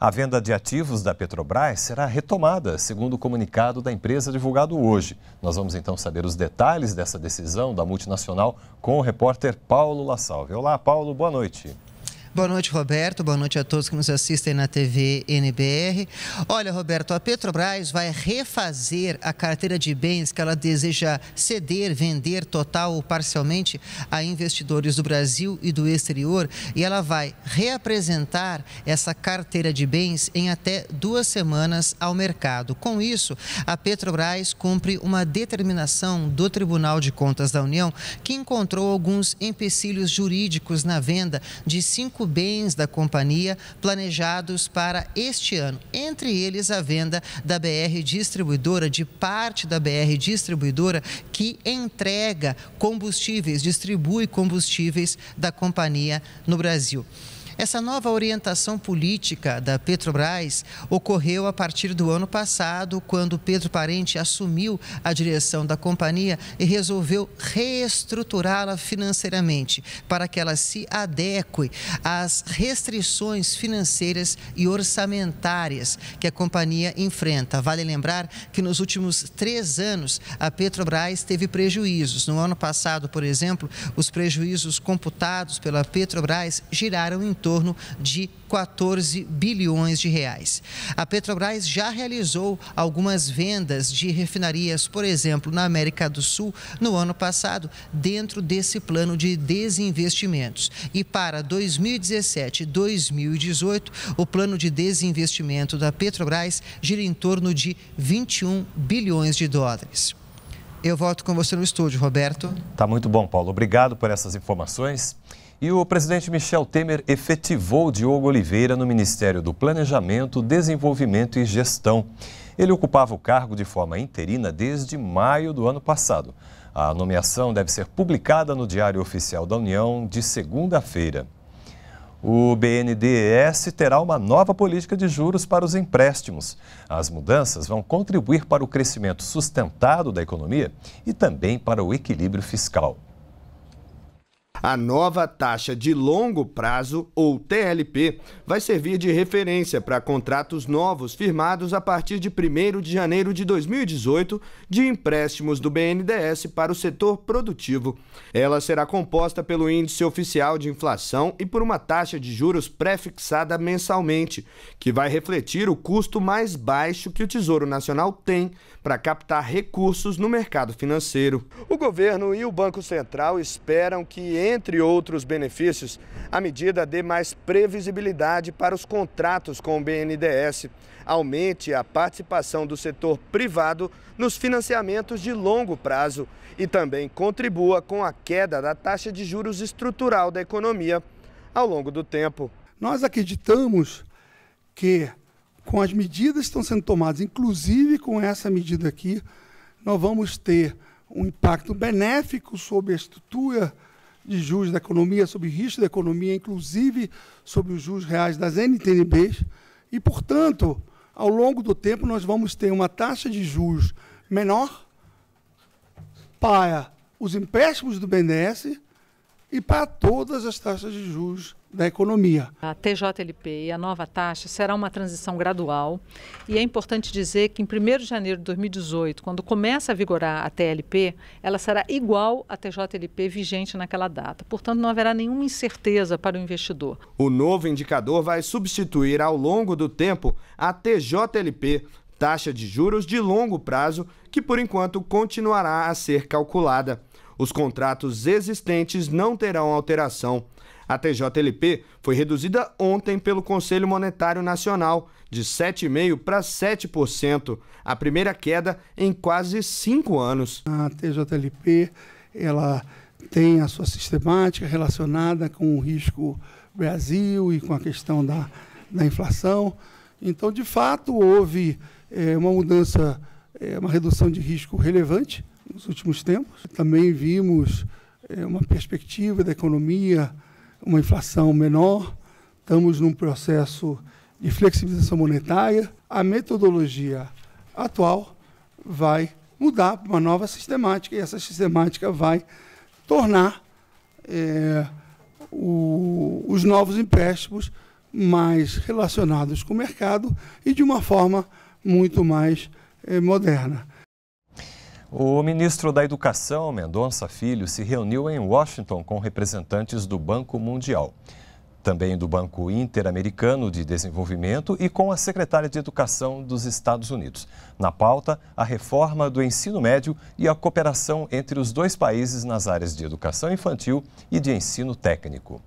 A venda de ativos da Petrobras será retomada, segundo o comunicado da empresa divulgado hoje. Nós vamos então saber os detalhes dessa decisão da multinacional com o repórter Paulo La Olá, Paulo, boa noite. Boa noite, Roberto. Boa noite a todos que nos assistem na TV NBR. Olha, Roberto, a Petrobras vai refazer a carteira de bens que ela deseja ceder, vender total ou parcialmente a investidores do Brasil e do exterior e ela vai reapresentar essa carteira de bens em até duas semanas ao mercado. Com isso, a Petrobras cumpre uma determinação do Tribunal de Contas da União que encontrou alguns empecilhos jurídicos na venda de cinco cinco bens da companhia planejados para este ano, entre eles a venda da BR Distribuidora, de parte da BR Distribuidora que entrega combustíveis, distribui combustíveis da companhia no Brasil. Essa nova orientação política da Petrobras ocorreu a partir do ano passado, quando Pedro Parente assumiu a direção da companhia e resolveu reestruturá-la financeiramente para que ela se adeque às restrições financeiras e orçamentárias que a companhia enfrenta. Vale lembrar que nos últimos três anos a Petrobras teve prejuízos. No ano passado, por exemplo, os prejuízos computados pela Petrobras giraram em torno torno de 14 bilhões de reais. A Petrobras já realizou algumas vendas de refinarias, por exemplo, na América do Sul no ano passado, dentro desse plano de desinvestimentos. E para 2017 e 2018, o plano de desinvestimento da Petrobras gira em torno de 21 bilhões de dólares. Eu volto com você no estúdio, Roberto. Tá muito bom, Paulo. Obrigado por essas informações. E o presidente Michel Temer efetivou Diogo Oliveira no Ministério do Planejamento, Desenvolvimento e Gestão. Ele ocupava o cargo de forma interina desde maio do ano passado. A nomeação deve ser publicada no Diário Oficial da União de segunda-feira. O BNDES terá uma nova política de juros para os empréstimos. As mudanças vão contribuir para o crescimento sustentado da economia e também para o equilíbrio fiscal. A nova taxa de longo prazo, ou TLP, vai servir de referência para contratos novos firmados a partir de 1 de janeiro de 2018 de empréstimos do BNDES para o setor produtivo. Ela será composta pelo Índice Oficial de Inflação e por uma taxa de juros pré-fixada mensalmente, que vai refletir o custo mais baixo que o Tesouro Nacional tem para captar recursos no mercado financeiro. O governo e o Banco Central esperam que, entre outros benefícios, a medida dê mais previsibilidade para os contratos com o BNDES, aumente a participação do setor privado nos financiamentos de longo prazo e também contribua com a queda da taxa de juros estrutural da economia ao longo do tempo. Nós acreditamos que com as medidas que estão sendo tomadas, inclusive com essa medida aqui, nós vamos ter um impacto benéfico sobre a estrutura de juros da economia, sobre risco da economia, inclusive sobre os juros reais das NTNBs. E, portanto, ao longo do tempo, nós vamos ter uma taxa de juros menor para os empréstimos do BNDES e para todas as taxas de juros da economia. A TJLP e a nova taxa será uma transição gradual e é importante dizer que em 1 de janeiro de 2018, quando começa a vigorar a TLP, ela será igual à TJLP vigente naquela data. Portanto, não haverá nenhuma incerteza para o investidor. O novo indicador vai substituir ao longo do tempo a TJLP, taxa de juros de longo prazo, que por enquanto continuará a ser calculada os contratos existentes não terão alteração. A TJLP foi reduzida ontem pelo Conselho Monetário Nacional, de 7,5% para 7%, a primeira queda em quase cinco anos. A TJLP ela tem a sua sistemática relacionada com o risco Brasil e com a questão da, da inflação. Então, de fato, houve é, uma mudança, é, uma redução de risco relevante nos últimos tempos. Também vimos é, uma perspectiva da economia, uma inflação menor, estamos num processo de flexibilização monetária. A metodologia atual vai mudar para uma nova sistemática, e essa sistemática vai tornar é, o, os novos empréstimos mais relacionados com o mercado e de uma forma muito mais é, moderna. O ministro da Educação, Mendonça Filho, se reuniu em Washington com representantes do Banco Mundial, também do Banco Interamericano de Desenvolvimento e com a secretária de Educação dos Estados Unidos. Na pauta, a reforma do ensino médio e a cooperação entre os dois países nas áreas de educação infantil e de ensino técnico.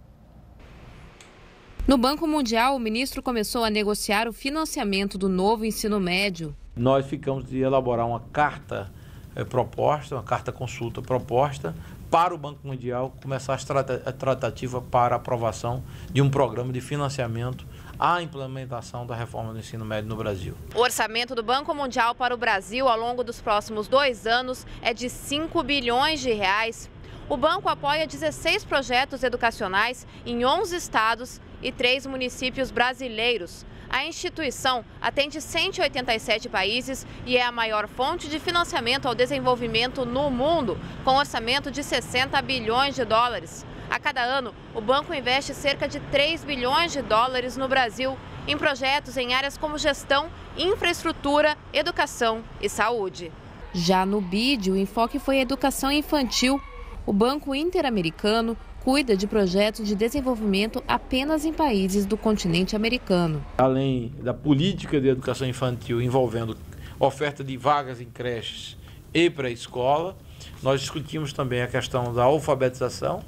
No Banco Mundial, o ministro começou a negociar o financiamento do novo ensino médio. Nós ficamos de elaborar uma carta é, proposta, uma carta consulta proposta para o Banco Mundial começar a tratativa para aprovação de um programa de financiamento à implementação da reforma do ensino médio no Brasil. O orçamento do Banco Mundial para o Brasil ao longo dos próximos dois anos é de 5 bilhões de reais. O banco apoia 16 projetos educacionais em 11 estados e três municípios brasileiros. A instituição atende 187 países e é a maior fonte de financiamento ao desenvolvimento no mundo, com orçamento de 60 bilhões de dólares. A cada ano, o banco investe cerca de 3 bilhões de dólares no Brasil em projetos em áreas como gestão, infraestrutura, educação e saúde. Já no BID, o enfoque foi educação infantil. O Banco Interamericano cuida de projetos de desenvolvimento apenas em países do continente americano. Além da política de educação infantil envolvendo oferta de vagas em creches e pré-escola, nós discutimos também a questão da alfabetização,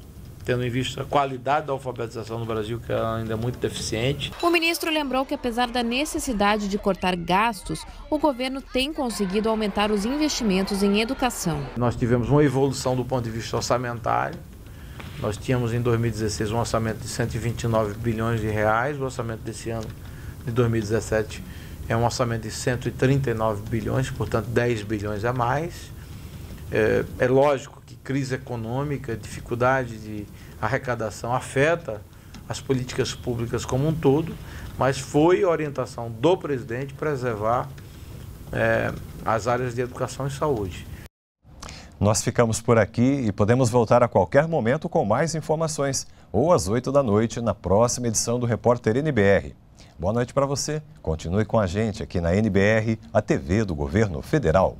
tendo em vista a qualidade da alfabetização no Brasil, que é ainda é muito deficiente. O ministro lembrou que, apesar da necessidade de cortar gastos, o governo tem conseguido aumentar os investimentos em educação. Nós tivemos uma evolução do ponto de vista orçamentário, nós tínhamos em 2016 um orçamento de 129 bilhões de reais, o orçamento desse ano de 2017 é um orçamento de 139 bilhões, portanto 10 bilhões a mais. É, é lógico que crise econômica, dificuldade de arrecadação afeta as políticas públicas como um todo, mas foi orientação do presidente preservar é, as áreas de educação e saúde. Nós ficamos por aqui e podemos voltar a qualquer momento com mais informações ou às 8 da noite na próxima edição do Repórter NBR. Boa noite para você. Continue com a gente aqui na NBR, a TV do Governo Federal.